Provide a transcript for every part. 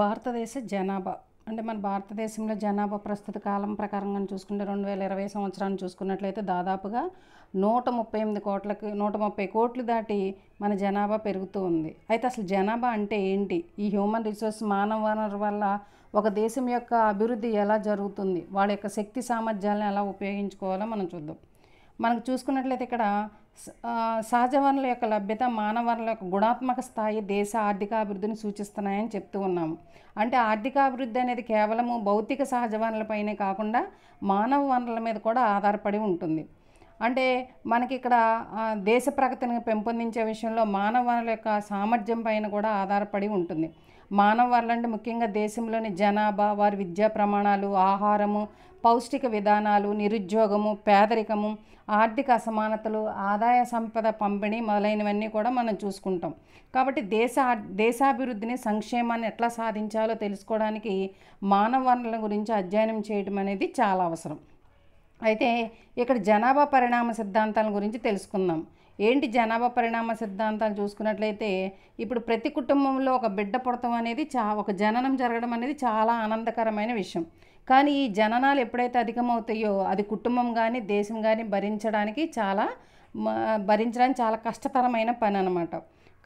భారతదేశ జనాభా అంటే మన భారతదేశంలో జనాభా ప్రస్తుత కాలం ప్రకారంగా చూసుకుంటే రెండు వేల ఇరవై సంవత్సరాన్ని చూసుకున్నట్లయితే దాదాపుగా నూట ముప్పై ఎనిమిది కోట్లకి నూట ముప్పై కోట్లు దాటి మన జనాభా పెరుగుతూ ఉంది అయితే అసలు జనాభా అంటే ఏంటి ఈ హ్యూమన్ రిసోర్స్ మానవ వనరు వల్ల ఒక దేశం యొక్క అభివృద్ధి ఎలా జరుగుతుంది వాళ్ళ యొక్క శక్తి సామర్థ్యాలను ఎలా ఉపయోగించుకోవాలో మనం చూద్దాం మనకు చూసుకున్నట్లయితే ఇక్కడ సహజ వనరుల యొక్క లభ్యత మానవ వనరుల యొక్క గుణాత్మక స్థాయి దేశ ఆర్థికాభివృద్ధిని సూచిస్తున్నాయని చెప్తూ ఉన్నాము అంటే ఆర్థికాభివృద్ధి అనేది కేవలము భౌతిక సహజ వనరులపైనే కాకుండా మానవ వనరుల మీద కూడా ఆధారపడి ఉంటుంది అంటే మనకి ఇక్కడ దేశ ప్రగతిని పెంపొందించే విషయంలో మానవ వనరుల యొక్క సామర్థ్యం పైన కూడా ఆధారపడి ఉంటుంది మానవ వనరులు అంటే ముఖ్యంగా దేశంలోని జనాభా వారి విద్యా ప్రమాణాలు ఆహారము పౌష్టిక విధానాలు నిరుద్యోగము పేదరికము ఆర్థిక అసమానతలు ఆదాయ సంపద పంపిణీ మొదలైనవన్నీ కూడా మనం చూసుకుంటాం కాబట్టి దేశ దేశాభివృద్ధిని సంక్షేమాన్ని ఎట్లా సాధించాలో తెలుసుకోవడానికి మానవ వనరుల గురించి అధ్యయనం చేయడం అనేది చాలా అవసరం అయితే ఇక్కడ జనాభా పరిణామ సిద్ధాంతాల గురించి తెలుసుకుందాం ఏంటి జనాభా పరిణామ సిద్ధాంతాలు చూసుకున్నట్లయితే ఇప్పుడు ప్రతి కుటుంబంలో ఒక బిడ్డ పుడతం అనేది చా ఒక జననం జరగడం అనేది చాలా ఆనందకరమైన విషయం కానీ ఈ జననాలు ఎప్పుడైతే అధికమవుతాయో అది కుటుంబం కానీ దేశం కానీ భరించడానికి చాలా భరించడానికి చాలా కష్టతరమైన పని అనమాట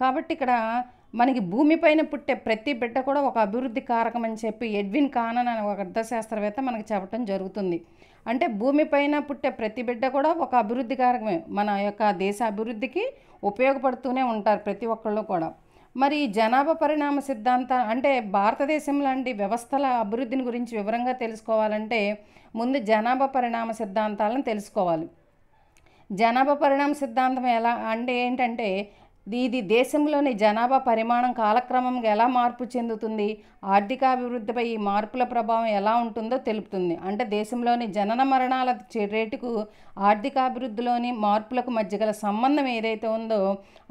కాబట్టి ఇక్కడ మనకి భూమిపైన పుట్టే ప్రతి బిడ్డ కూడా ఒక అభివృద్ధి కారకం అని చెప్పి ఎడ్విన్ కానన్ అనే ఒక అర్థశాస్త్రవేత్త మనకు చెప్పడం జరుగుతుంది అంటే భూమిపైన పుట్టే ప్రతి బిడ్డ కూడా ఒక అభివృద్ధి కారకమే మన యొక్క దేశ అభివృద్ధికి ఉపయోగపడుతూనే ఉంటారు ప్రతి ఒక్కళ్ళు కూడా మరి జనాభా పరిణామ సిద్ధాంత అంటే భారతదేశం లాంటి వ్యవస్థల అభివృద్ధిని గురించి వివరంగా తెలుసుకోవాలంటే ముందు జనాభా పరిణామ సిద్ధాంతాలను తెలుసుకోవాలి జనాభా పరిణామ సిద్ధాంతం ఎలా అంటే ఏంటంటే ఇది దేశంలోని జనాభా పరిమాణం కాలక్రమంగా ఎలా మార్పు చెందుతుంది ఆర్థికాభివృద్ధిపై ఈ మార్పుల ప్రభావం ఎలా ఉంటుందో తెలుపుతుంది అంటే దేశంలోని జనన మరణాల రేటుకు ఆర్థికాభివృద్ధిలోని మార్పులకు మధ్య గల సంబంధం ఏదైతే ఉందో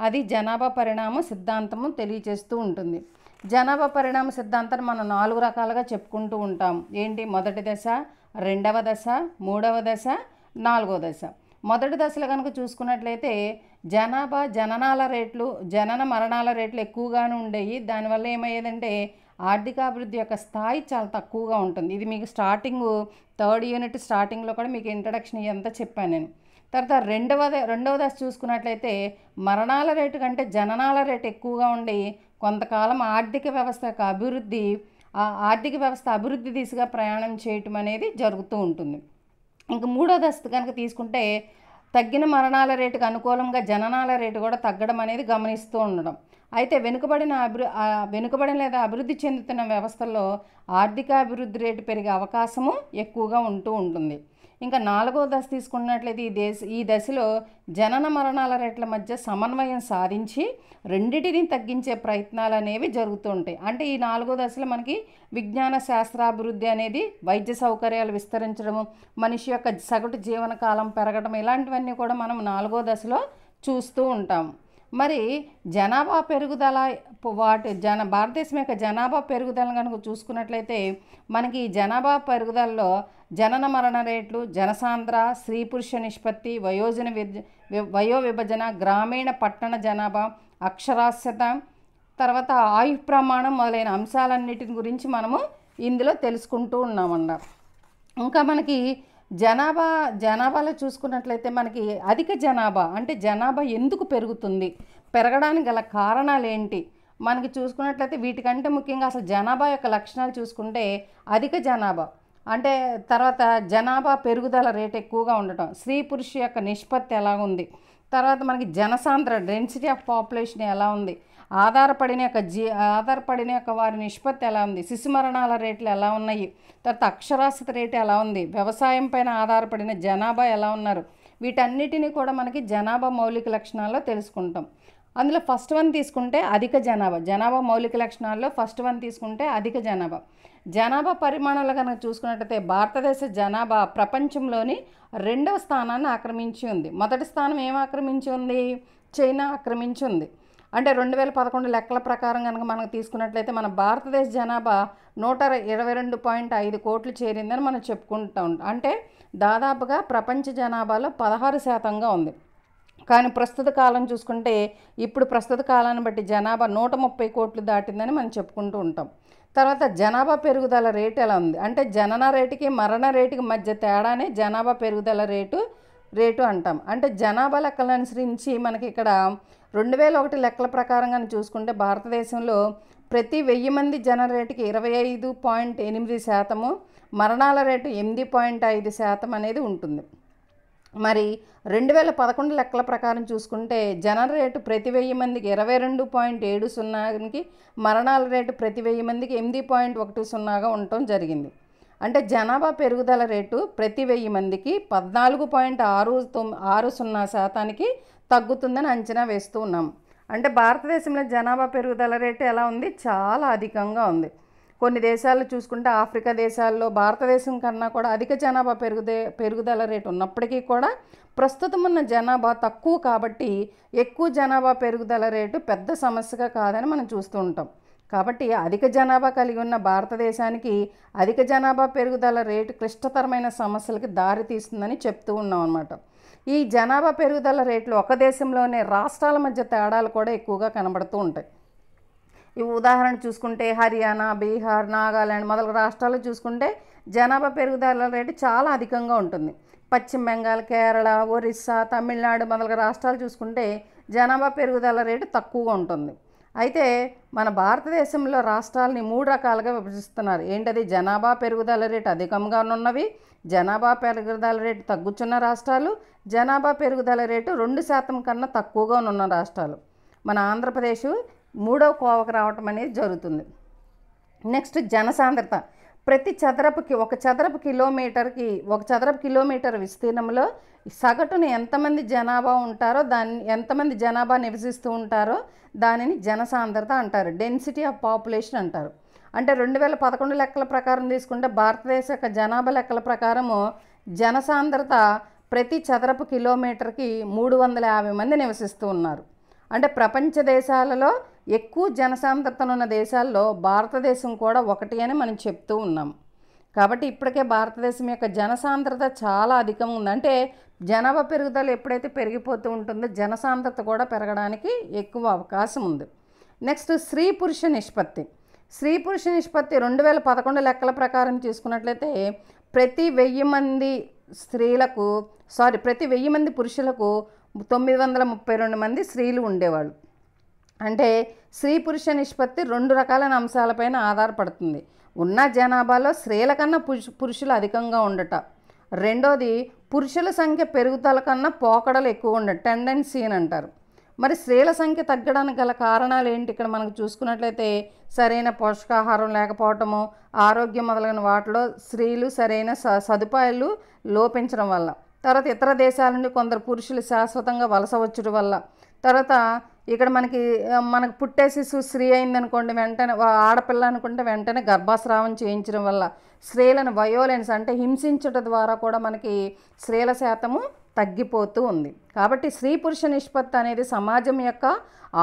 అది జనాభా పరిణామ సిద్ధాంతము తెలియజేస్తూ ఉంటుంది జనాభా పరిణామ సిద్ధాంతాన్ని మనం నాలుగు రకాలుగా చెప్పుకుంటూ ఉంటాం ఏంటి మొదటి దశ రెండవ దశ మూడవ దశ నాలుగవ దశ మొదటి దశలు కనుక చూసుకున్నట్లయితే జనాభా జననాల రేట్లు జనన మరణాల రేట్లు ఎక్కువగానే ఉండేవి దానివల్ల ఏమయ్యేదంటే ఆర్థికాభివృద్ధి యొక్క స్థాయి చాలా తక్కువగా ఉంటుంది ఇది మీకు స్టార్టింగ్ థర్డ్ యూనిట్ స్టార్టింగ్లో కూడా మీకు ఇంట్రడక్షన్ ఇదంతా చెప్పాను నేను తర్వాత రెండవ రెండవ దశ చూసుకున్నట్లయితే మరణాల రేటు కంటే జననాల రేటు ఎక్కువగా ఉండి కొంతకాలం ఆర్థిక వ్యవస్థ యొక్క అభివృద్ధి ఆర్థిక వ్యవస్థ అభివృద్ధి దిశగా ప్రయాణం చేయటం అనేది జరుగుతూ ఉంటుంది ఇంక మూడో దశ కనుక తీసుకుంటే తగ్గిన మరణాల రేటుకు అనుకూలంగా జననాల రేటు కూడా తగ్గడం అనేది గమనిస్తూ ఉండడం అయితే వెనుకబడిన అభివృ వెనుకబడిన లేదా అభివృద్ధి చెందుతున్న వ్యవస్థల్లో అభివృద్ధి రేటు పెరిగే అవకాశము ఎక్కువగా ఉంటూ ఉంటుంది ఇంకా నాలుగో దశ తీసుకున్నట్లయితే ఈ దేశ ఈ దశలో జనన మరణాల రేట్ల మధ్య సమన్వయం సాధించి రెండింటిని తగ్గించే ప్రయత్నాలు అనేవి జరుగుతూ ఉంటాయి అంటే ఈ నాలుగో దశలో మనకి విజ్ఞాన శాస్త్రాభివృద్ధి అనేది వైద్య సౌకర్యాలు విస్తరించడము మనిషి యొక్క సగటు జీవనకాలం పెరగడం ఇలాంటివన్నీ కూడా మనం నాలుగో దశలో చూస్తూ ఉంటాం మరి జనాభా పెరుగుదల వాటి జన భారతదేశం యొక్క జనాభా పెరుగుదల కనుక చూసుకున్నట్లయితే మనకి ఈ జనాభా పెరుగుదలలో జనన మరణ రేట్లు జనసాంద్ర స్త్రీ పురుష నిష్పత్తి వయోజన వయో విభజన గ్రామీణ పట్టణ జనాభా అక్షరాస్యత తర్వాత ఆయు ప్రమాణం మొదలైన అంశాలన్నిటి గురించి మనము ఇందులో తెలుసుకుంటూ ఉన్నామండ ఇంకా మనకి జనాభా జనాభాలో చూసుకున్నట్లయితే మనకి అధిక జనాభా అంటే జనాభా ఎందుకు పెరుగుతుంది పెరగడానికి గల కారణాలు ఏంటి మనకి చూసుకున్నట్లయితే వీటికంటే ముఖ్యంగా అసలు జనాభా యొక్క లక్షణాలు చూసుకుంటే అధిక జనాభా అంటే తర్వాత జనాభా పెరుగుదల రేట్ ఎక్కువగా ఉండటం స్త్రీ పురుషు యొక్క నిష్పత్తి ఎలా ఉంది తర్వాత మనకి జనసాంద్ర డెన్సిటీ ఆఫ్ పాపులేషన్ ఎలా ఉంది ఆధారపడిన యొక్క జీ ఆధారపడిన యొక్క వారి నిష్పత్తి ఎలా ఉంది శిశు మరణాల రేట్లు ఎలా ఉన్నాయి తర్వాత అక్షరాస్యత రేటు ఎలా ఉంది వ్యవసాయం పైన ఆధారపడిన జనాభా ఎలా ఉన్నారు వీటన్నిటినీ కూడా మనకి జనాభా మౌలిక లక్షణాల్లో తెలుసుకుంటాం అందులో ఫస్ట్ వన్ తీసుకుంటే అధిక జనాభా జనాభా మౌలిక లక్షణాల్లో ఫస్ట్ వన్ తీసుకుంటే అధిక జనాభా జనాభా పరిమాణాలు కనుక చూసుకున్నట్లయితే భారతదేశ జనాభా ప్రపంచంలోని రెండవ స్థానాన్ని ఆక్రమించి ఉంది మొదటి స్థానం ఏం ఆక్రమించి ఉంది చైనా ఆక్రమించి ఉంది అంటే రెండు వేల పదకొండు లెక్కల ప్రకారం కనుక మనం తీసుకున్నట్లయితే మన భారతదేశ జనాభా నూట ఇరవై రెండు పాయింట్ ఐదు కోట్లు చేరిందని మనం చెప్పుకుంటూ ఉంటాం అంటే దాదాపుగా ప్రపంచ జనాభాలో పదహారు శాతంగా ఉంది కానీ ప్రస్తుత కాలం చూసుకుంటే ఇప్పుడు ప్రస్తుత కాలాన్ని బట్టి జనాభా నూట ముప్పై కోట్లు దాటిందని మనం చెప్పుకుంటూ ఉంటాం తర్వాత జనాభా పెరుగుదల రేటు ఎలా ఉంది అంటే జనన రేటుకి మరణ రేటుకి మధ్య తేడానే జనాభా పెరుగుదల రేటు రేటు అంటాం అంటే జనాభా లెక్కలను అనుసరించి మనకి ఇక్కడ రెండు వేల ఒకటి లెక్కల కానీ చూసుకుంటే భారతదేశంలో ప్రతి వెయ్యి మంది జన రేటుకి ఇరవై ఐదు పాయింట్ ఎనిమిది శాతము మరణాల రేటు ఎనిమిది పాయింట్ ఐదు శాతం అనేది ఉంటుంది మరి రెండు వేల పదకొండు లెక్కల ప్రకారం చూసుకుంటే జనరల్ రేటు ప్రతి వెయ్యి మందికి ఇరవై రెండు పాయింట్ ఏడు సున్నాకి మరణాల రేటు ప్రతి వెయ్యి మందికి ఎనిమిది పాయింట్ ఒకటి సున్నాగా ఉండటం జరిగింది అంటే జనాభా పెరుగుదల రేటు ప్రతి వెయ్యి మందికి పద్నాలుగు పాయింట్ ఆరు తొమ్ ఆరు సున్నా శాతానికి తగ్గుతుందని అంచనా వేస్తూ ఉన్నాం అంటే భారతదేశంలో జనాభా పెరుగుదల రేటు ఎలా ఉంది చాలా అధికంగా ఉంది కొన్ని దేశాలు చూసుకుంటే ఆఫ్రికా దేశాల్లో భారతదేశం కన్నా కూడా అధిక జనాభా పెరుగుదే పెరుగుదల రేటు ఉన్నప్పటికీ కూడా ప్రస్తుతం ఉన్న జనాభా తక్కువ కాబట్టి ఎక్కువ జనాభా పెరుగుదల రేటు పెద్ద సమస్యగా కాదని మనం చూస్తూ ఉంటాం కాబట్టి అధిక జనాభా కలిగి ఉన్న భారతదేశానికి అధిక జనాభా పెరుగుదల రేటు క్లిష్టతరమైన సమస్యలకి దారితీస్తుందని చెప్తూ ఉన్నాం అనమాట ఈ జనాభా పెరుగుదల రేట్లు ఒక దేశంలోనే రాష్ట్రాల మధ్య తేడాలు కూడా ఎక్కువగా కనబడుతూ ఉంటాయి ఇవి ఉదాహరణ చూసుకుంటే హర్యానా బీహార్ నాగాలాండ్ మొదలగు రాష్ట్రాలు చూసుకుంటే జనాభా పెరుగుదల రేటు చాలా అధికంగా ఉంటుంది పశ్చిమ బెంగాల్ కేరళ ఒరిస్సా తమిళనాడు మొదలగు రాష్ట్రాలు చూసుకుంటే జనాభా పెరుగుదల రేటు తక్కువగా ఉంటుంది అయితే మన భారతదేశంలో రాష్ట్రాలని మూడు రకాలుగా విభజిస్తున్నారు ఏంటది జనాభా పెరుగుదల రేటు అధికంగా ఉన్నవి జనాభా పెరుగుదల రేటు తగ్గుచున్న రాష్ట్రాలు జనాభా పెరుగుదల రేటు రెండు శాతం కన్నా తక్కువగా ఉన్న రాష్ట్రాలు మన ఆంధ్రప్రదేశ్ మూడో కోవకు రావటం అనేది జరుగుతుంది నెక్స్ట్ జనసాంద్రత ప్రతి చదరపుకి ఒక చదరపు కిలోమీటర్కి ఒక చదరపు కిలోమీటర్ విస్తీర్ణంలో సగటున ఎంతమంది జనాభా ఉంటారో దాన్ని ఎంతమంది జనాభా నివసిస్తూ ఉంటారో దానిని జనసాంద్రత అంటారు డెన్సిటీ ఆఫ్ పాపులేషన్ అంటారు అంటే రెండు వేల పదకొండు లెక్కల ప్రకారం తీసుకుంటే భారతదేశ యొక్క జనాభా లెక్కల ప్రకారము జనసాంద్రత ప్రతి చదరపు కిలోమీటర్కి మూడు వందల యాభై మంది నివసిస్తూ ఉన్నారు అంటే ప్రపంచ దేశాలలో ఎక్కువ జనసాంద్రత ఉన్న దేశాల్లో భారతదేశం కూడా ఒకటి అని మనం చెప్తూ ఉన్నాం కాబట్టి ఇప్పటికే భారతదేశం యొక్క జనసాంద్రత చాలా అధికంగా ఉంది అంటే జనాభా పెరుగుదల ఎప్పుడైతే పెరిగిపోతూ ఉంటుందో జనసాంద్రత కూడా పెరగడానికి ఎక్కువ అవకాశం ఉంది నెక్స్ట్ స్త్రీ పురుష నిష్పత్తి స్త్రీ పురుష నిష్పత్తి రెండు వేల పదకొండు లెక్కల ప్రకారం చూసుకున్నట్లయితే ప్రతి వెయ్యి మంది స్త్రీలకు సారీ ప్రతి వెయ్యి మంది పురుషులకు తొమ్మిది వందల ముప్పై రెండు మంది స్త్రీలు ఉండేవాళ్ళు అంటే స్త్రీ పురుష నిష్పత్తి రెండు రకాలైన అంశాలపైన ఆధారపడుతుంది ఉన్న జనాభాలో స్త్రీల కన్నా పురుషులు అధికంగా ఉండట రెండోది పురుషుల సంఖ్య పెరుగుదల కన్నా పోకడలు ఎక్కువ ఉండట టెండెన్సీ అని అంటారు మరి స్త్రీల సంఖ్య తగ్గడానికి గల కారణాలు ఏంటి ఇక్కడ మనకు చూసుకున్నట్లయితే సరైన పోషకాహారం లేకపోవటము ఆరోగ్యం మొదలైన వాటిలో స్త్రీలు సరైన సదుపాయాలు లోపించడం వల్ల తర్వాత ఇతర దేశాల నుండి కొందరు పురుషులు శాశ్వతంగా వలస వచ్చుడు వల్ల తర్వాత ఇక్కడ మనకి మనకు పుట్టే శిశు స్త్రీ అయిందనుకోండి వెంటనే ఆడపిల్ల అనుకుంటే వెంటనే గర్భాస్రావం చేయించడం వల్ల స్త్రీలను వయోలెన్స్ అంటే హింసించడం ద్వారా కూడా మనకి స్త్రీల శాతము తగ్గిపోతూ ఉంది కాబట్టి స్త్రీ పురుష నిష్పత్తి అనేది సమాజం యొక్క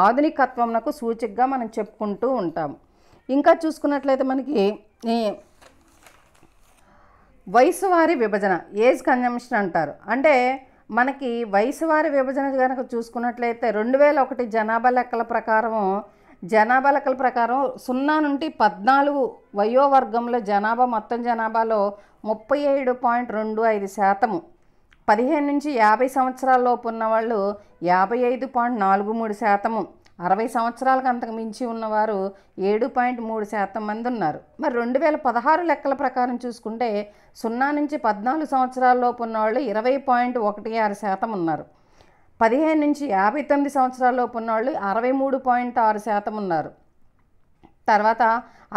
ఆధునికత్వంకు సూచికగా మనం చెప్పుకుంటూ ఉంటాం ఇంకా చూసుకున్నట్లయితే మనకి వయసు వారి విభజన ఏజ్ కన్జంప్షన్ అంటారు అంటే మనకి వయసు వారి విభజన కనుక చూసుకున్నట్లయితే రెండు వేల ఒకటి జనాభా లెక్కల ప్రకారం జనాభా లెక్కల ప్రకారం సున్నా నుండి పద్నాలుగు వయోవర్గంలో జనాభా మొత్తం జనాభాలో ముప్పై ఏడు పాయింట్ రెండు ఐదు శాతము పదిహేను నుంచి యాభై సంవత్సరాల లోపు ఉన్న వాళ్ళు యాభై ఐదు పాయింట్ నాలుగు మూడు శాతము అరవై సంవత్సరాలకు అంతకు మించి ఉన్నవారు ఏడు పాయింట్ మూడు శాతం మంది ఉన్నారు మరి రెండు వేల పదహారు లెక్కల ప్రకారం చూసుకుంటే సున్నా నుంచి పద్నాలుగు సంవత్సరాలలోపు ఉన్నవాళ్ళు ఇరవై పాయింట్ ఒకటి ఆరు శాతం ఉన్నారు పదిహేను నుంచి యాభై తొమ్మిది సంవత్సరాలలోపు ఉన్నవాళ్ళు అరవై మూడు పాయింట్ ఆరు శాతం ఉన్నారు తర్వాత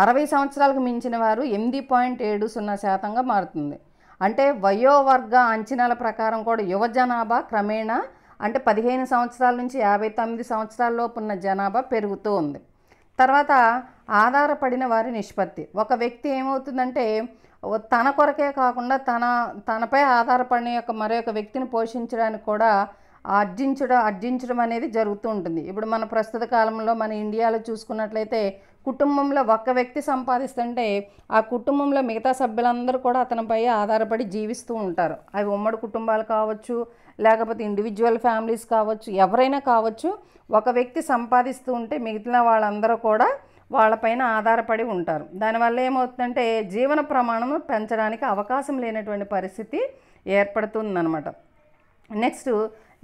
అరవై సంవత్సరాలకు మించిన వారు ఎనిమిది పాయింట్ ఏడు సున్నా శాతంగా మారుతుంది అంటే వయోవర్గ అంచనాల ప్రకారం కూడా యువ జనాభా క్రమేణా అంటే పదిహేను సంవత్సరాల నుంచి యాభై తొమ్మిది సంవత్సరాలలోపు ఉన్న జనాభా పెరుగుతూ ఉంది తర్వాత ఆధారపడిన వారి నిష్పత్తి ఒక వ్యక్తి ఏమవుతుందంటే తన కొరకే కాకుండా తన తనపై ఆధారపడిన యొక్క మరొక వ్యక్తిని పోషించడానికి కూడా ఆర్జించడం ఆర్జించడం అనేది జరుగుతూ ఉంటుంది ఇప్పుడు మన ప్రస్తుత కాలంలో మన ఇండియాలో చూసుకున్నట్లయితే కుటుంబంలో ఒక్క వ్యక్తి సంపాదిస్తుంటే ఆ కుటుంబంలో మిగతా సభ్యులందరూ కూడా అతనిపై ఆధారపడి జీవిస్తూ ఉంటారు అవి ఉమ్మడి కుటుంబాలు కావచ్చు లేకపోతే ఇండివిజువల్ ఫ్యామిలీస్ కావచ్చు ఎవరైనా కావచ్చు ఒక వ్యక్తి సంపాదిస్తూ ఉంటే మిగిలిన వాళ్ళందరూ కూడా వాళ్ళపైన ఆధారపడి ఉంటారు దానివల్ల ఏమవుతుందంటే జీవన ప్రమాణం పెంచడానికి అవకాశం లేనటువంటి పరిస్థితి ఏర్పడుతుందన్నమాట నెక్స్ట్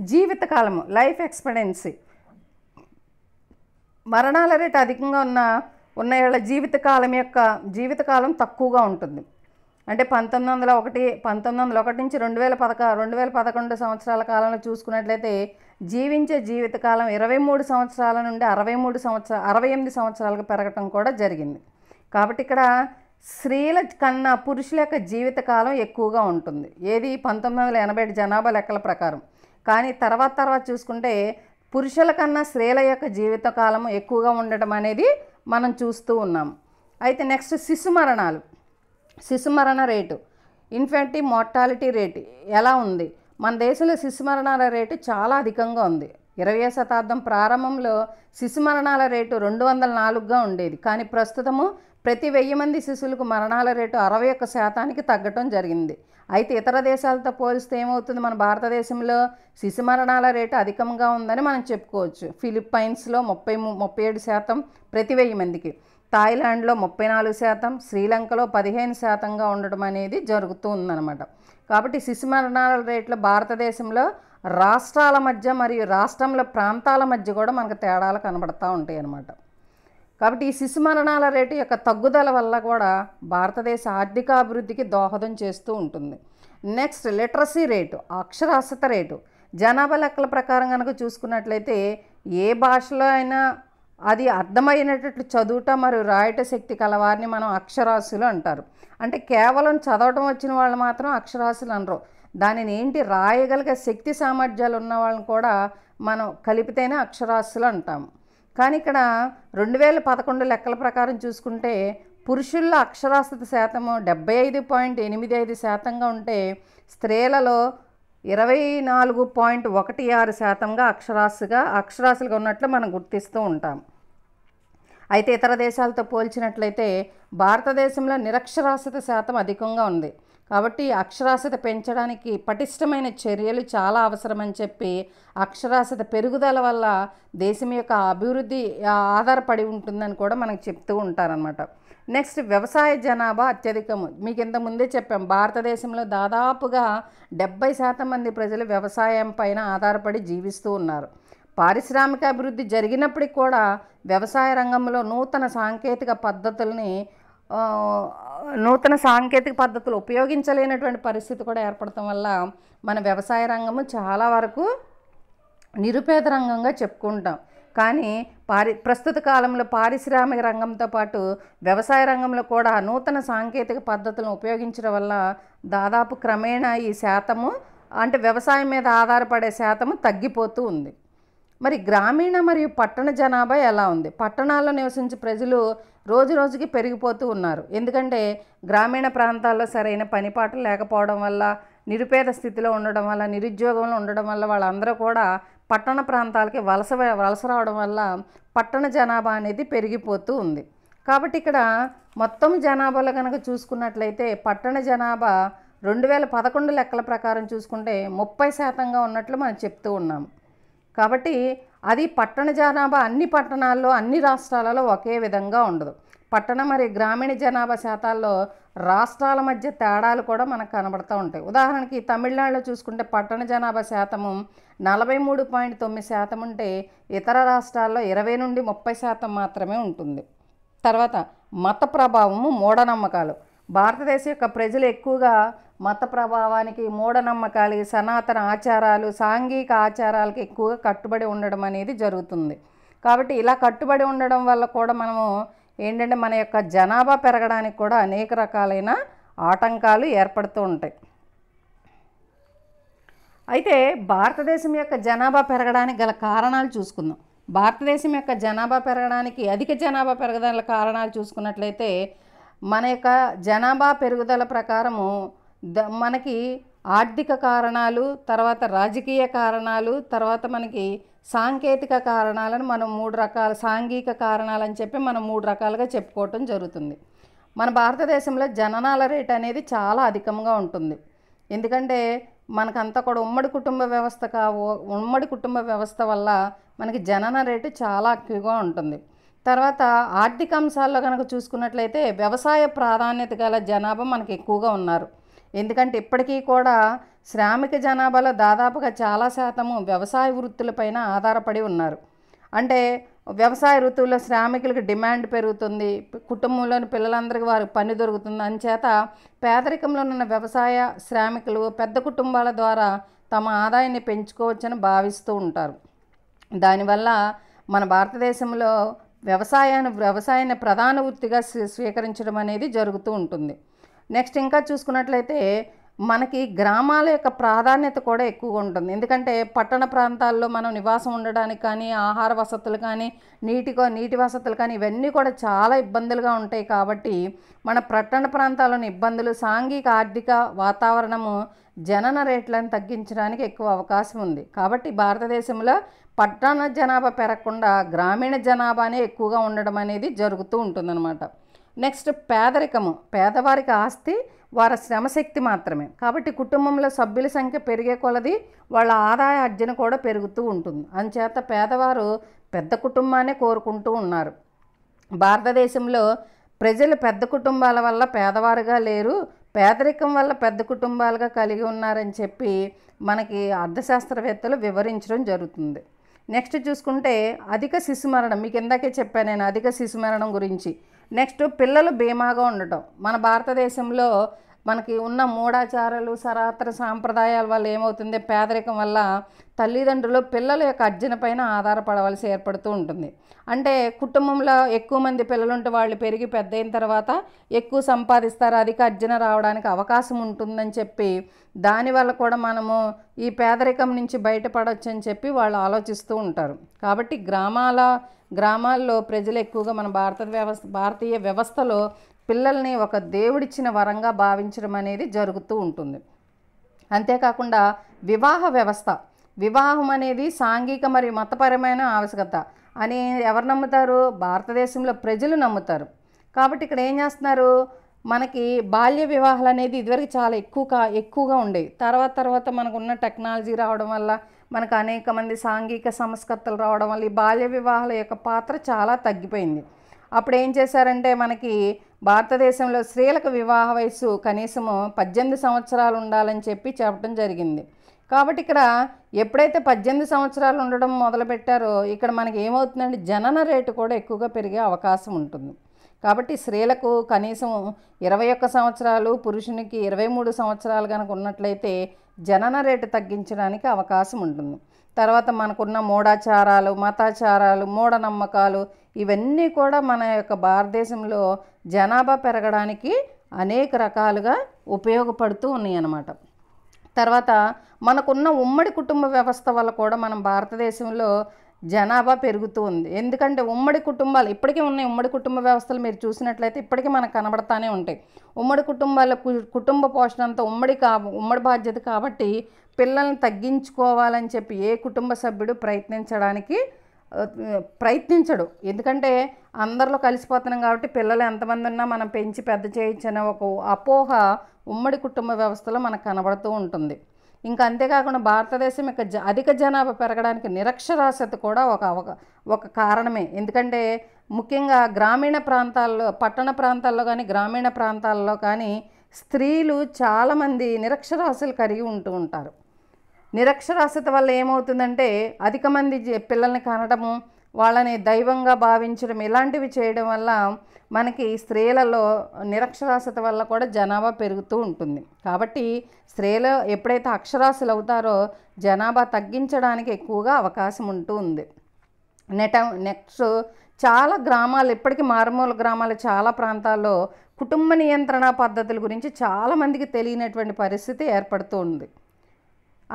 జీవితకాలము లైఫ్ ఎక్స్పెక్టెన్సీ మరణాల రేటు అధికంగా ఉన్న ఉన్న వాళ్ళ జీవితకాలం యొక్క జీవితకాలం తక్కువగా ఉంటుంది అంటే పంతొమ్మిది వందల ఒకటి పంతొమ్మిది వందల ఒకటి నుంచి రెండు వేల పదక రెండు వేల పదకొండు సంవత్సరాల కాలంలో చూసుకున్నట్లయితే జీవించే జీవితకాలం ఇరవై మూడు సంవత్సరాల నుండి అరవై మూడు సంవత్సరాలు అరవై ఎనిమిది సంవత్సరాలకు పెరగటం కూడా జరిగింది కాబట్టి ఇక్కడ స్త్రీల కన్నా పురుషుల యొక్క జీవితకాలం ఎక్కువగా ఉంటుంది ఏది పంతొమ్మిది వందల ఎనభై జనాభా లెక్కల ప్రకారం కానీ తర్వాత తర్వాత చూసుకుంటే పురుషుల కన్నా స్త్రీల యొక్క జీవితకాలం ఎక్కువగా ఉండటం అనేది మనం చూస్తూ ఉన్నాం అయితే నెక్స్ట్ శిశు మరణాలు శిశు మరణ రేటు ఇన్ఫెంటి మోర్టాలిటీ రేటు ఎలా ఉంది మన దేశంలో శిశు మరణాల రేటు చాలా అధికంగా ఉంది ఇరవై శతాబ్దం ప్రారంభంలో శిశు మరణాల రేటు రెండు వందల నాలుగుగా ఉండేది కానీ ప్రస్తుతము ప్రతి వెయ్యి మంది శిశువులకు మరణాల రేటు అరవై ఒక్క శాతానికి తగ్గటం జరిగింది అయితే ఇతర దేశాలతో పోలిస్తే ఏమవుతుంది మన భారతదేశంలో శిశు మరణాల రేటు అధికంగా ఉందని మనం చెప్పుకోవచ్చు ఫిలిప్పైన్స్లో ముప్పై ముప్పై ఏడు శాతం ప్రతి వెయ్యి మందికి థాయిలాండ్లో ముప్పై నాలుగు శాతం శ్రీలంకలో పదిహేను శాతంగా ఉండడం అనేది జరుగుతూ ఉందన్నమాట కాబట్టి శిశు మరణాల రేట్లు భారతదేశంలో రాష్ట్రాల మధ్య మరియు రాష్ట్రంలో ప్రాంతాల మధ్య కూడా మనకు తేడాలు కనబడతా ఉంటాయి అన్నమాట కాబట్టి ఈ శిశు మరణాల రేటు యొక్క తగ్గుదల వల్ల కూడా భారతదేశ ఆర్థిక అభివృద్ధికి దోహదం చేస్తూ ఉంటుంది నెక్స్ట్ లిటరసీ రేటు అక్షరాస్యత రేటు జనాభా లెక్కల ప్రకారం కనుక చూసుకున్నట్లయితే ఏ భాషలో అయినా అది అర్థమయ్యేటట్లు చదువుట మరియు రాయట శక్తి కలవారిని మనం అక్షరాస్యులు అంటారు అంటే కేవలం చదవటం వచ్చిన వాళ్ళు మాత్రం అక్షరాస్యులు అనరు దానిని ఏంటి రాయగలిగే శక్తి సామర్థ్యాలు ఉన్న వాళ్ళని కూడా మనం కలిపితేనే అక్షరాస్యులు అంటాము కానీ ఇక్కడ రెండు వేల పదకొండు లెక్కల ప్రకారం చూసుకుంటే పురుషుల్లో అక్షరాస్యత శాతము డెబ్బై ఐదు పాయింట్ ఎనిమిది ఐదు శాతంగా ఉంటే స్త్రీలలో ఇరవై నాలుగు పాయింట్ ఒకటి ఆరు శాతంగా అక్షరాస్యగా అక్షరాస్యులుగా ఉన్నట్లు మనం గుర్తిస్తూ ఉంటాం అయితే ఇతర దేశాలతో పోల్చినట్లయితే భారతదేశంలో నిరక్షరాస్యత శాతం అధికంగా ఉంది కాబట్టి అక్షరాస్యత పెంచడానికి పటిష్టమైన చర్యలు చాలా అవసరమని చెప్పి అక్షరాస్యత పెరుగుదల వల్ల దేశం యొక్క అభివృద్ధి ఆధారపడి ఉంటుందని కూడా మనకు చెప్తూ ఉంటారనమాట నెక్స్ట్ వ్యవసాయ జనాభా అత్యధికము మీకు ఇంత ముందే చెప్పాం భారతదేశంలో దాదాపుగా డెబ్బై శాతం మంది ప్రజలు వ్యవసాయం పైన ఆధారపడి జీవిస్తూ ఉన్నారు పారిశ్రామిక అభివృద్ధి జరిగినప్పటికి కూడా వ్యవసాయ రంగంలో నూతన సాంకేతిక పద్ధతుల్ని నూతన సాంకేతిక పద్ధతులు ఉపయోగించలేనటువంటి పరిస్థితి కూడా ఏర్పడటం వల్ల మన వ్యవసాయ రంగము చాలా వరకు నిరుపేద రంగంగా చెప్పుకుంటాం కానీ పారి ప్రస్తుత కాలంలో పారిశ్రామిక రంగంతో పాటు వ్యవసాయ రంగంలో కూడా నూతన సాంకేతిక పద్ధతులను ఉపయోగించడం వల్ల దాదాపు క్రమేణా ఈ శాతము అంటే వ్యవసాయం మీద ఆధారపడే శాతము తగ్గిపోతూ ఉంది మరి గ్రామీణ మరియు పట్టణ జనాభా ఎలా ఉంది పట్టణాల్లో నివసించే ప్రజలు రోజు రోజుకి పెరిగిపోతూ ఉన్నారు ఎందుకంటే గ్రామీణ ప్రాంతాల్లో సరైన పనిపాటలు లేకపోవడం వల్ల నిరుపేద స్థితిలో ఉండడం వల్ల నిరుద్యోగంలో ఉండడం వల్ల వాళ్ళందరూ కూడా పట్టణ ప్రాంతాలకి వలస వలస రావడం వల్ల పట్టణ జనాభా అనేది పెరిగిపోతూ ఉంది కాబట్టి ఇక్కడ మొత్తం జనాభాలో కనుక చూసుకున్నట్లయితే పట్టణ జనాభా రెండు వేల పదకొండు లెక్కల ప్రకారం చూసుకుంటే ముప్పై శాతంగా ఉన్నట్లు మనం చెప్తూ ఉన్నాము కాబట్టి అది పట్టణ జనాభా అన్ని పట్టణాల్లో అన్ని రాష్ట్రాలలో ఒకే విధంగా ఉండదు పట్టణ మరియు గ్రామీణ జనాభా శాతాల్లో రాష్ట్రాల మధ్య తేడాలు కూడా మనకు కనబడుతూ ఉంటాయి ఉదాహరణకి తమిళనాడులో చూసుకుంటే పట్టణ జనాభా శాతము నలభై మూడు పాయింట్ తొమ్మిది శాతం ఉంటే ఇతర రాష్ట్రాల్లో ఇరవై నుండి ముప్పై శాతం మాత్రమే ఉంటుంది తర్వాత మత ప్రభావము మూఢనమ్మకాలు భారతదేశం యొక్క ప్రజలు ఎక్కువగా మత ప్రభావానికి మూఢనమ్మకాలకి సనాతన ఆచారాలు సాంఘిక ఆచారాలకి ఎక్కువగా కట్టుబడి ఉండడం అనేది జరుగుతుంది కాబట్టి ఇలా కట్టుబడి ఉండడం వల్ల కూడా మనము ఏంటంటే మన యొక్క జనాభా పెరగడానికి కూడా అనేక రకాలైన ఆటంకాలు ఏర్పడుతూ ఉంటాయి అయితే భారతదేశం యొక్క జనాభా పెరగడానికి గల కారణాలు చూసుకుందాం భారతదేశం యొక్క జనాభా పెరగడానికి అధిక జనాభా పెరగదల కారణాలు చూసుకున్నట్లయితే మన యొక్క జనాభా పెరుగుదల ప్రకారము మనకి ఆర్థిక కారణాలు తర్వాత రాజకీయ కారణాలు తర్వాత మనకి సాంకేతిక కారణాలను మనం మూడు రకాల సాంఘిక కారణాలని చెప్పి మనం మూడు రకాలుగా చెప్పుకోవటం జరుగుతుంది మన భారతదేశంలో జననాల రేట్ అనేది చాలా అధికంగా ఉంటుంది ఎందుకంటే మనకంతా కూడా ఉమ్మడి కుటుంబ వ్యవస్థ కావు ఉమ్మడి కుటుంబ వ్యవస్థ వల్ల మనకి జనన రేటు చాలా ఎక్కువగా ఉంటుంది తర్వాత ఆర్థిక అంశాల్లో కనుక చూసుకున్నట్లయితే వ్యవసాయ ప్రాధాన్యత గల జనాభా మనకి ఎక్కువగా ఉన్నారు ఎందుకంటే ఇప్పటికీ కూడా శ్రామిక జనాభాలో దాదాపుగా చాలా శాతము వ్యవసాయ వృత్తులపైన ఆధారపడి ఉన్నారు అంటే వ్యవసాయ ఋతువులో శ్రామికులకు డిమాండ్ పెరుగుతుంది కుటుంబంలోని పిల్లలందరికీ వారికి పని దొరుకుతుంది అనిచేత పేదరికంలో ఉన్న వ్యవసాయ శ్రామికులు పెద్ద కుటుంబాల ద్వారా తమ ఆదాయాన్ని పెంచుకోవచ్చని భావిస్తూ ఉంటారు దానివల్ల మన భారతదేశంలో వ్యవసాయాన్ని వ్యవసాయాన్ని ప్రధాన వృత్తిగా స్వీకరించడం అనేది జరుగుతూ ఉంటుంది నెక్స్ట్ ఇంకా చూసుకున్నట్లయితే మనకి గ్రామాల యొక్క ప్రాధాన్యత కూడా ఎక్కువగా ఉంటుంది ఎందుకంటే పట్టణ ప్రాంతాల్లో మనం నివాసం ఉండడానికి కానీ ఆహార వసతులు కానీ నీటి నీటి వసతులు కానీ ఇవన్నీ కూడా చాలా ఇబ్బందులుగా ఉంటాయి కాబట్టి మన పట్టణ ప్రాంతాల్లోని ఇబ్బందులు సాంఘిక ఆర్థిక వాతావరణము జనన రేట్లను తగ్గించడానికి ఎక్కువ అవకాశం ఉంది కాబట్టి భారతదేశంలో పట్టణ జనాభా పెరగకుండా గ్రామీణ జనాభానే ఎక్కువగా ఉండడం అనేది జరుగుతూ ఉంటుందన్నమాట నెక్స్ట్ పేదరికము పేదవారికి ఆస్తి వారి శ్రమశక్తి మాత్రమే కాబట్టి కుటుంబంలో సభ్యుల సంఖ్య పెరిగే కొలది వాళ్ళ ఆదాయ అర్జన కూడా పెరుగుతూ ఉంటుంది అందుచేత పేదవారు పెద్ద కుటుంబాన్ని కోరుకుంటూ ఉన్నారు భారతదేశంలో ప్రజలు పెద్ద కుటుంబాల వల్ల పేదవారుగా లేరు పేదరికం వల్ల పెద్ద కుటుంబాలుగా కలిగి ఉన్నారని చెప్పి మనకి అర్థశాస్త్రవేత్తలు వివరించడం జరుగుతుంది నెక్స్ట్ చూసుకుంటే అధిక శిశుమరణం మీకు ఇందాకే చెప్పాను నేను అధిక శిశుమరణం గురించి నెక్స్ట్ పిల్లలు భీమాగా ఉండటం మన భారతదేశంలో మనకి ఉన్న మూఢాచారాలు సరాత్ర సాంప్రదాయాల వల్ల ఏమవుతుంది పేదరికం వల్ల తల్లిదండ్రులు పిల్లల యొక్క అర్జన పైన ఆధారపడవలసి ఏర్పడుతూ ఉంటుంది అంటే కుటుంబంలో ఎక్కువ మంది పిల్లలుంటే వాళ్ళు పెరిగి పెద్ద అయిన తర్వాత ఎక్కువ సంపాదిస్తారు అధిక అర్జన రావడానికి అవకాశం ఉంటుందని చెప్పి దానివల్ల కూడా మనము ఈ పేదరికం నుంచి బయటపడవచ్చు అని చెప్పి వాళ్ళు ఆలోచిస్తూ ఉంటారు కాబట్టి గ్రామాల గ్రామాల్లో ప్రజలు ఎక్కువగా మన భారత వ్యవస్థ భారతీయ వ్యవస్థలో పిల్లల్ని ఒక దేవుడిచ్చిన వరంగా భావించడం అనేది జరుగుతూ ఉంటుంది అంతేకాకుండా వివాహ వ్యవస్థ వివాహం అనేది సాంఘిక మరియు మతపరమైన ఆవశ్యకత అని ఎవరు నమ్ముతారు భారతదేశంలో ప్రజలు నమ్ముతారు కాబట్టి ఇక్కడ ఏం చేస్తున్నారు మనకి బాల్య వివాహాలు అనేది ఇదివరకు చాలా ఎక్కువ ఎక్కువగా ఉండేవి తర్వాత తర్వాత మనకున్న టెక్నాలజీ రావడం వల్ల మనకు అనేక మంది సాంఘిక సంస్కర్తలు రావడం వల్ల ఈ బాల్య వివాహాల యొక్క పాత్ర చాలా తగ్గిపోయింది అప్పుడు ఏం చేశారంటే మనకి భారతదేశంలో స్త్రీలకు వివాహ వయసు కనీసము పద్దెనిమిది సంవత్సరాలు ఉండాలని చెప్పి చెప్పడం జరిగింది కాబట్టి ఇక్కడ ఎప్పుడైతే పద్దెనిమిది సంవత్సరాలు ఉండడం మొదలుపెట్టారో ఇక్కడ మనకి ఏమవుతుందంటే జనన రేటు కూడా ఎక్కువగా పెరిగే అవకాశం ఉంటుంది కాబట్టి స్త్రీలకు కనీసం ఇరవై ఒక్క సంవత్సరాలు పురుషునికి ఇరవై మూడు సంవత్సరాలు కనుక ఉన్నట్లయితే జనన రేటు తగ్గించడానికి అవకాశం ఉంటుంది తర్వాత మనకున్న మూఢాచారాలు మతాచారాలు మూఢనమ్మకాలు ఇవన్నీ కూడా మన యొక్క భారతదేశంలో జనాభా పెరగడానికి అనేక రకాలుగా ఉపయోగపడుతూ ఉన్నాయి అన్నమాట తర్వాత మనకున్న ఉమ్మడి కుటుంబ వ్యవస్థ వల్ల కూడా మనం భారతదేశంలో జనాభా పెరుగుతూ ఉంది ఎందుకంటే ఉమ్మడి కుటుంబాలు ఇప్పటికీ ఉన్నాయి ఉమ్మడి కుటుంబ వ్యవస్థలు మీరు చూసినట్లయితే ఇప్పటికీ మనకు కనబడతానే ఉంటాయి ఉమ్మడి కుటుంబాల కుటుంబ పోషణ అంతా ఉమ్మడి కా ఉమ్మడి బాధ్యత కాబట్టి పిల్లల్ని తగ్గించుకోవాలని చెప్పి ఏ కుటుంబ సభ్యుడు ప్రయత్నించడానికి ప్రయత్నించడు ఎందుకంటే అందరిలో కలిసిపోతున్నాం కాబట్టి పిల్లలు ఎంతమంది ఉన్నా మనం పెంచి పెద్ద చేయించిన ఒక అపోహ ఉమ్మడి కుటుంబ వ్యవస్థలో మనకు కనబడుతూ ఉంటుంది ఇంకా అంతేకాకుండా భారతదేశం యొక్క అధిక జనాభా పెరగడానికి నిరక్షరాస్యత కూడా ఒక ఒక కారణమే ఎందుకంటే ముఖ్యంగా గ్రామీణ ప్రాంతాల్లో పట్టణ ప్రాంతాల్లో కానీ గ్రామీణ ప్రాంతాల్లో కానీ స్త్రీలు చాలామంది నిరక్షరాస్యలు కలిగి ఉంటూ ఉంటారు నిరక్షరాస్యత వల్ల ఏమవుతుందంటే అధిక మంది పిల్లల్ని కనడము వాళ్ళని దైవంగా భావించడం ఇలాంటివి చేయడం వల్ల మనకి స్త్రీలలో నిరక్షరాస్యత వల్ల కూడా జనాభా పెరుగుతూ ఉంటుంది కాబట్టి స్త్రీలు ఎప్పుడైతే అక్షరాస్యులు అవుతారో జనాభా తగ్గించడానికి ఎక్కువగా అవకాశం ఉంటూ ఉంది నెట నెక్స్ట్ చాలా గ్రామాలు ఇప్పటికీ మారుమూల గ్రామాలు చాలా ప్రాంతాల్లో కుటుంబ నియంత్రణ పద్ధతుల గురించి చాలామందికి తెలియనటువంటి పరిస్థితి ఏర్పడుతూ ఉంది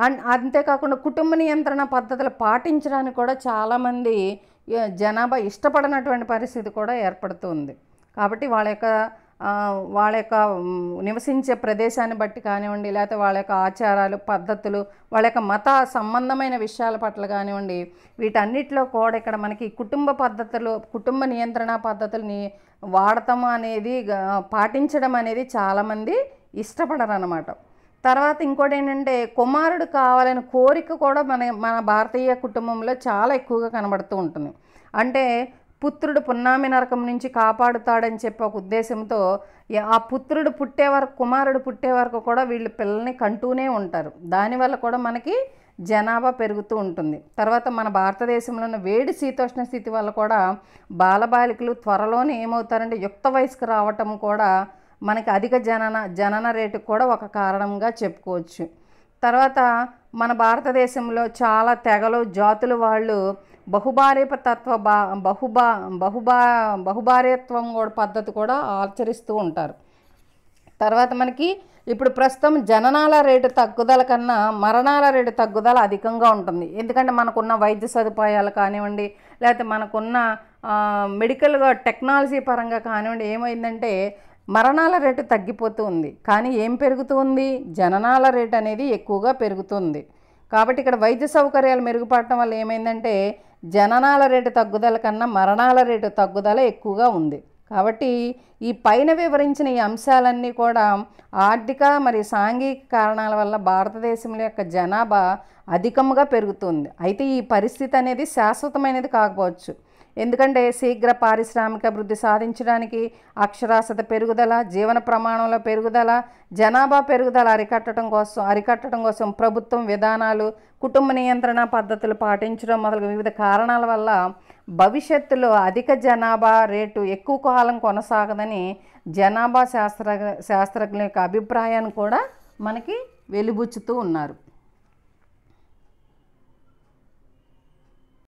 అండ్ అంతేకాకుండా కుటుంబ నియంత్రణ పద్ధతులు పాటించడానికి కూడా చాలామంది జనాభా ఇష్టపడనటువంటి పరిస్థితి కూడా ఏర్పడుతుంది కాబట్టి వాళ్ళ యొక్క వాళ్ళ యొక్క నివసించే ప్రదేశాన్ని బట్టి కానివ్వండి లేకపోతే వాళ్ళ యొక్క ఆచారాలు పద్ధతులు వాళ్ళ యొక్క మత సంబంధమైన విషయాల పట్ల కానివ్వండి వీటన్నిటిలో కూడా ఇక్కడ మనకి కుటుంబ పద్ధతులు కుటుంబ నియంత్రణ పద్ధతుల్ని వాడటం అనేది పాటించడం అనేది చాలామంది ఇష్టపడరు అన్నమాట తర్వాత ఇంకోటి ఏంటంటే కుమారుడు కావాలనే కోరిక కూడా మన మన భారతీయ కుటుంబంలో చాలా ఎక్కువగా కనబడుతూ ఉంటుంది అంటే పుత్రుడు పున్నామి నరకం నుంచి కాపాడుతాడని చెప్పి ఒక ఉద్దేశంతో ఆ పుత్రుడు పుట్టే వరకు కుమారుడు పుట్టే వరకు కూడా వీళ్ళు పిల్లల్ని కంటూనే ఉంటారు దానివల్ల కూడా మనకి జనాభా పెరుగుతూ ఉంటుంది తర్వాత మన భారతదేశంలో ఉన్న వేడి శీతోష్ణ స్థితి వల్ల కూడా బాలబాలికలు త్వరలోనే ఏమవుతారంటే యుక్త వయసుకు రావటం కూడా మనకి అధిక జనన జనన రేటు కూడా ఒక కారణంగా చెప్పుకోవచ్చు తర్వాత మన భారతదేశంలో చాలా తెగలు జాతులు వాళ్ళు తత్వ బా బహుబా బహుబా బహుభార్యత్వం కూడా పద్ధతి కూడా ఆచరిస్తూ ఉంటారు తర్వాత మనకి ఇప్పుడు ప్రస్తుతం జననాల రేటు తగ్గుదల కన్నా మరణాల రేటు తగ్గుదల అధికంగా ఉంటుంది ఎందుకంటే మనకున్న వైద్య సదుపాయాలు కానివ్వండి లేకపోతే మనకున్న మెడికల్గా టెక్నాలజీ పరంగా కానివ్వండి ఏమైందంటే మరణాల రేటు తగ్గిపోతూ ఉంది కానీ ఏం పెరుగుతూ ఉంది జననాల రేటు అనేది ఎక్కువగా పెరుగుతుంది కాబట్టి ఇక్కడ వైద్య సౌకర్యాలు మెరుగుపడటం వల్ల ఏమైందంటే జననాల రేటు తగ్గుదల కన్నా మరణాల రేటు తగ్గుదల ఎక్కువగా ఉంది కాబట్టి ఈ పైన వివరించిన ఈ అంశాలన్నీ కూడా ఆర్థిక మరియు సాంఘిక కారణాల వల్ల భారతదేశం యొక్క జనాభా అధికంగా పెరుగుతుంది అయితే ఈ పరిస్థితి అనేది శాశ్వతమైనది కాకపోవచ్చు ఎందుకంటే శీఘ్ర పారిశ్రామిక అభివృద్ధి సాధించడానికి అక్షరాస్యత పెరుగుదల జీవన ప్రమాణంలో పెరుగుదల జనాభా పెరుగుదల అరికట్టడం కోసం అరికట్టడం కోసం ప్రభుత్వం విధానాలు కుటుంబ నియంత్రణ పద్ధతులు పాటించడం మొదలగు వివిధ కారణాల వల్ల భవిష్యత్తులో అధిక జనాభా రేటు ఎక్కువ కాలం కొనసాగదని జనాభా శాస్త్ర శాస్త్రజ్ఞుల యొక్క అభిప్రాయాన్ని కూడా మనకి వెలుబుచ్చుతూ ఉన్నారు